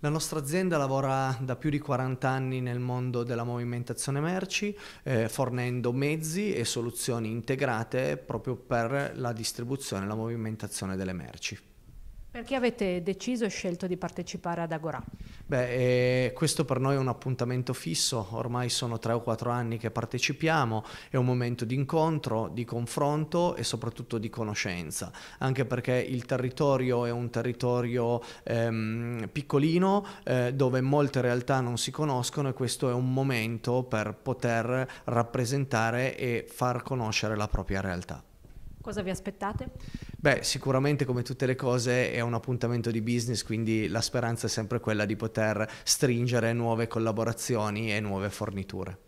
La nostra azienda lavora da più di 40 anni nel mondo della movimentazione merci, eh, fornendo mezzi e soluzioni integrate proprio per la distribuzione e la movimentazione delle merci. Perché avete deciso e scelto di partecipare ad Agora? Beh, eh, questo per noi è un appuntamento fisso, ormai sono tre o quattro anni che partecipiamo, è un momento di incontro, di confronto e soprattutto di conoscenza, anche perché il territorio è un territorio ehm, piccolino eh, dove molte realtà non si conoscono e questo è un momento per poter rappresentare e far conoscere la propria realtà. Cosa vi aspettate? Beh, sicuramente come tutte le cose è un appuntamento di business, quindi la speranza è sempre quella di poter stringere nuove collaborazioni e nuove forniture.